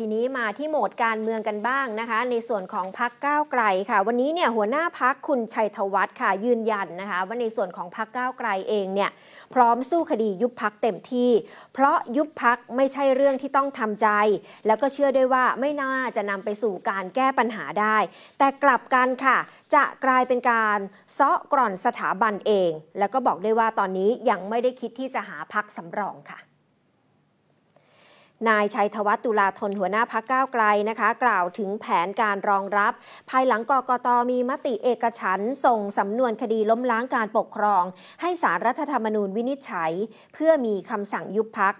ทีนี้มาที่โหมดการเมืองกันบ้างนะคะ ในส่วนของพักก้าวไกลค่ะ วันนี้เนี่ยหัวหน้าพักคุณชัยธวัฒน์ค่ะ ยืนยันนะคะ ว่าในส่วนของพักก้าวไกลเองเนี่ยพร้อมสู้คดียุบพักเต็มที่ เพราะยุบพักไม่ใช่เรื่องที่ต้องทำใจ แล้วก็เชื่อได้ว่าไม่น่าจะนำไปสู่การแก้ปัญหาได้ แต่กลับกันค่ะ จะกลายเป็นการเซาะกร่อนสถาบันเอง แล้วก็บอกได้วว่าตอนนี้ยังไม่ได้คิดที่จะหาพักสำรองค่ะนายชัยธวัฒน์ตุลาธนหัวหน้าพักก้าวไกลนะคะ กล่าวถึงแผนการรองรับ ภายหลังกกตมีมติเอกฉัน ส่งสำนวนคดีล้มล้างการปกครองให้สารรัฐธรรมนูญวินิจฉัย เพื่อมีคำสั่งยุบพัก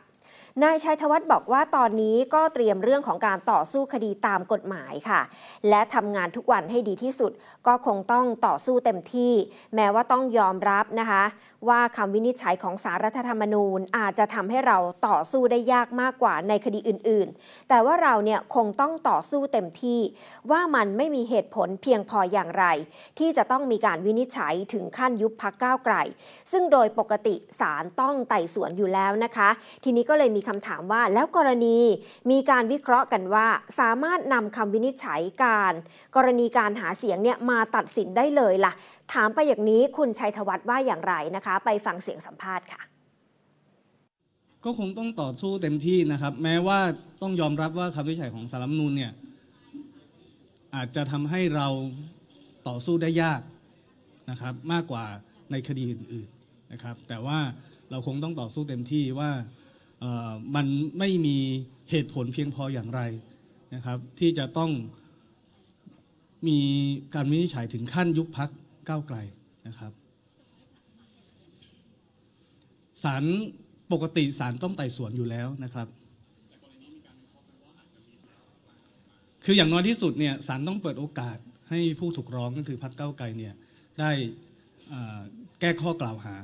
นายชัยธวัฒน์บอกว่าตอนนี้ก็เตรียมเรื่องของการต่อสู้คดีตามกฎหมายค่ะ และทำงานทุกวันให้ดีที่สุด ก็คงต้องต่อสู้เต็มที่ แม้ว่าต้องยอมรับนะคะ ว่าคำวินิจฉัยของสารรัฐธรรมนูญอาจจะทำให้เราต่อสู้ได้ยากมากกว่าในคดีอื่น ๆ แต่ว่าเราเนี่ยคงต้องต่อสู้เต็มที่ ว่ามันไม่มีเหตุผลเพียงพออย่างไร ที่จะต้องมีการวินิจฉัยถึงขั้นยุบพักก้าวไกลซึ่งโดยปกติศาลต้องไต่สวนอยู่แล้วนะคะ ทีนี้ก็เลยมีคำถามว่าแล้วกรณีมีการวิเคราะห์กันว่า สามารถนำคำวินิจฉัยการ กรณีการหาเสียงเนี่ยมาตัดสินได้เลยละ่ะถามไปอย่างนี้คุณชัยธวัฒน์ว่าอย่างไรนะคะไปฟังเสียงสัมภาษณ์ค่ะก็คงต้องต่อสู้เต็มที่นะครับ แม้ว่าต้องยอมรับว่าคำวินิจฉัยของสารรัฐนูนเนี่ยอาจจะทำให้เราต่อสู้ได้ยากนะครับ มากกว่าในคดีอื่น ๆนะครับ แต่ว่าเราคงต้องต่อสู้เต็มที่ว่ามันไม่มีเหตุผลเพียงพออย่างไรนะครับ ที่จะต้องมีการวินิจฉัยถึงขั้นยุบพักก้าวไกลนะครับสารปกติสารต้องไต่สวนอยู่แล้วนะครับคืออย่างน้อยที่สุดเนี่ยสารต้องเปิดโอกาสให้ผู้ถูกร้องก็คือพักเก้าไกลเนี่ยได้แก้ข้อกล่าวหา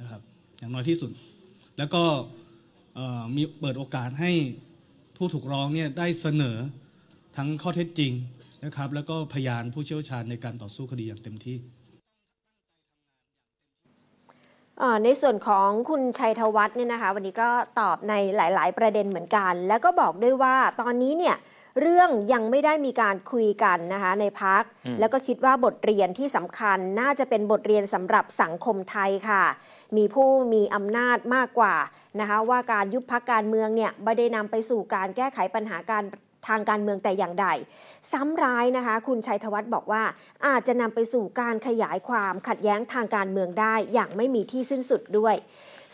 นะครับอย่างน้อยที่สุดแล้วก็มีเปิดโอกาสให้ผู้ถูกร้องเนี่ยได้เสนอทั้งข้อเท็จจริงนะครับ แล้วก็พยานผู้เชี่ยวชาญในการต่อสู้คดีอย่างเต็มที่ ในส่วนของคุณชัยธวัฒน์เนี่ยนะคะวันนี้ก็ตอบในหลายๆ ประเด็นเหมือนกัน แล้วก็บอกด้วยว่าตอนนี้เนี่ยเรื่องยังไม่ได้มีการคุยกันนะคะในพัก แล้วก็คิดว่าบทเรียนที่สำคัญน่าจะเป็นบทเรียนสำหรับสังคมไทยค่ะมีผู้มีอำนาจมากกว่านะคะว่าการยุบพักการเมืองเนี่ยไม่ได้นำไปสู่การแก้ไขปัญหาการทางการเมืองแต่อย่างใด ซ้ำร้ายนะคะคุณชัยธวัฒน์บอกว่าอาจจะนำไปสู่การขยายความขัดแย้งทางการเมืองได้อย่างไม่มีที่สิ้นสุดด้วย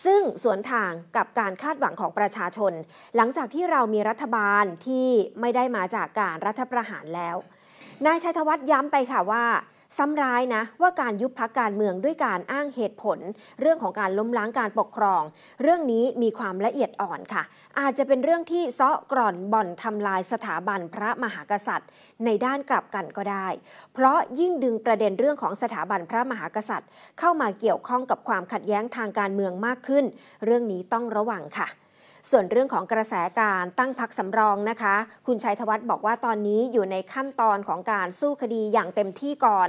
ซึ่งสวนทางกับการคาดหวังของประชาชน หลังจากที่เรามีรัฐบาลที่ไม่ได้มาจากการรัฐประหารแล้วนายชัยธวัฒน์ย้ำไปค่ะว่าซ้ำร้ายนะ ว่าการยุบพักการเมืองด้วยการอ้างเหตุผล เรื่องของการล้มล้างการปกครอง เรื่องนี้มีความละเอียดอ่อนค่ะ อาจจะเป็นเรื่องที่ซ้อกร่อนบ่อนทำลายสถาบันพระมหากษัตริย์ ในด้านกลับกันก็ได้ เพราะยิ่งดึงประเด็นเรื่องของสถาบันพระมหากษัตริย์ เข้ามาเกี่ยวข้องกับความขัดแย้งทางการเมืองมากขึ้น เรื่องนี้ต้องระวังค่ะส่วนเรื่องของกระแสการตั้งพักสำรองนะคะ คุณชัยธวัฒน์บอกว่าตอนนี้อยู่ในขั้นตอนของการสู้คดีอย่างเต็มที่ก่อน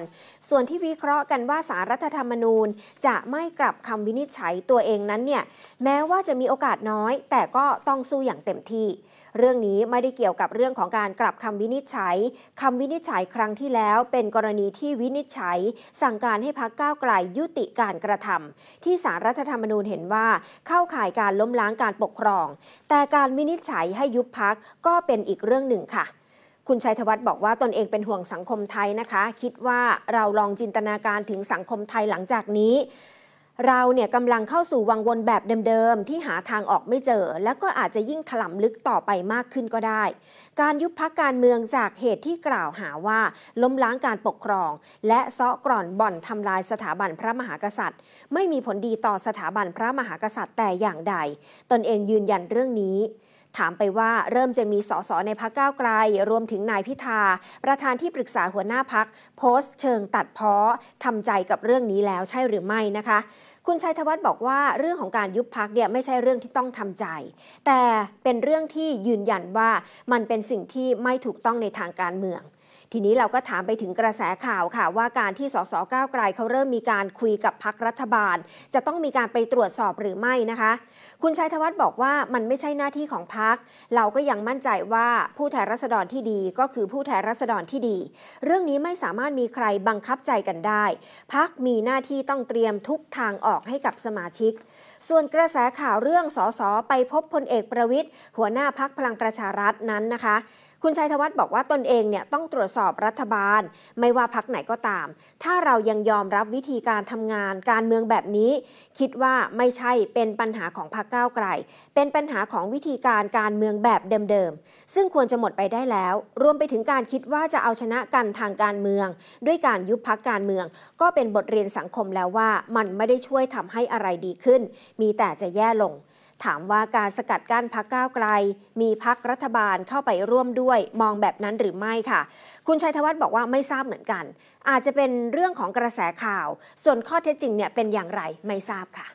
ส่วนที่วิเคราะห์กันว่าสารรัฐธรรมนูญ จะไม่กลับคำวินิจฉัยตัวเองนั้นเนี่ย แม้ว่าจะมีโอกาสน้อย แต่ก็ต้องสู้อย่างเต็มที่ เรื่องนี้ไม่ได้เกี่ยวกับเรื่องของการกลับคำวินิจฉัย คำวินิจฉัยครั้งที่แล้ว เป็นกรณีที่วินิจฉัย สั่งการให้พักก้าวไกลยุติการกระทำที่สารรัฐธรรมนูญเห็นว่าเข้าข่ายการล้มล้างการปกครององแต่การวินิจฉัยให้ยุบพักก็เป็นอีกเรื่องหนึ่งค่ะ คุณชัยธวัฒน์บอกว่าตนเองเป็นห่วงสังคมไทยนะคะ คิดว่าเราลองจินตนาการถึงสังคมไทยหลังจากนี้เราเนี่ยกำลังเข้าสู่วังวนแบบเดิมๆที่หาทางออกไม่เจอ แล้วก็อาจจะยิ่งถล่มลึกต่อไปมากขึ้นก็ได้ การยุบพักการเมืองจากเหตุที่กล่าวหาว่าล้มล้างการปกครอง และเซาะกร่อนบ่อนทำลายสถาบันพระมหากษัตริย์ ไม่มีผลดีต่อสถาบันพระมหากษัตริย์แต่อย่างใด ตนเองยืนยันเรื่องนี้ถามไปว่าเริ่มจะมีสสในพักก้าวไกล รวมถึงนายพิธาประธานที่ปรึกษาหัวหน้าพักโพสต์เชิงตัดเพ้อทำใจกับเรื่องนี้แล้ว ใช่หรือไม่นะคะ คุณชัยธวัฒน์บอกว่าเรื่องของการยุบพักเนี่ยไม่ใช่เรื่องที่ต้องทำใจ แต่เป็นเรื่องที่ยืนยันว่ามันเป็นสิ่งที่ไม่ถูกต้องในทางการเมืองทีนี้เราก็ถามไปถึงกระแสข่าวค่ะว่าการที่สสก้าวไกลเขาเริ่มมีการคุยกับพักรัฐบาล จะต้องมีการไปตรวจสอบหรือไม่นะคะ คุณชัยธวัฒน์บอกว่ามันไม่ใช่หน้าที่ของพักเราก็ยังมั่นใจว่าผู้แทนรัษฎรที่ดีก็คือผู้แทนรัษฎรที่ดี เรื่องนี้ไม่สามารถมีใครบังคับใจกันได้พักมีหน้าที่ต้องเตรียมทุกทางออกให้กับสมาชิก ส่วนกระแสข่าวเรื่องสส ไปพบพลเอกประวิทย์หัวหน้าพักพลังประชารัฐนั้นนะคะคุณชัยธวัฒน์บอกว่าตนเองเนี่ยต้องตรวจสอบรัฐบาล ไม่ว่าพักไหนก็ตาม ถ้าเรายังยอมรับวิธีการทำงานการเมืองแบบนี้ คิดว่าไม่ใช่เป็นปัญหาของพรคก้าวไกลเป็นปัญหาของวิธีการการเมืองแบบเดิมๆซึ่งควรจะหมดไปได้แล้ว รวมไปถึงการคิดว่าจะเอาชนะกันทางการเมือง ด้วยการยุบพักการเมือง ก็เป็นบทเรียนสังคมแล้วว่ามันไม่ได้ช่วยทำให้อะไรดีขึ้น มีแต่จะแย่ลงถามว่าการสกัดกั้นพักก้าวไกล มีพักรัฐบาลเข้าไปร่วมด้วย มองแบบนั้นหรือไม่ค่ะ คุณชัยธวัฒน์บอกว่าไม่ทราบเหมือนกัน อาจจะเป็นเรื่องของกระแสข่าว ส่วนข้อเท็จจริงเนี่ยเป็นอย่างไรไม่ทราบค่ะ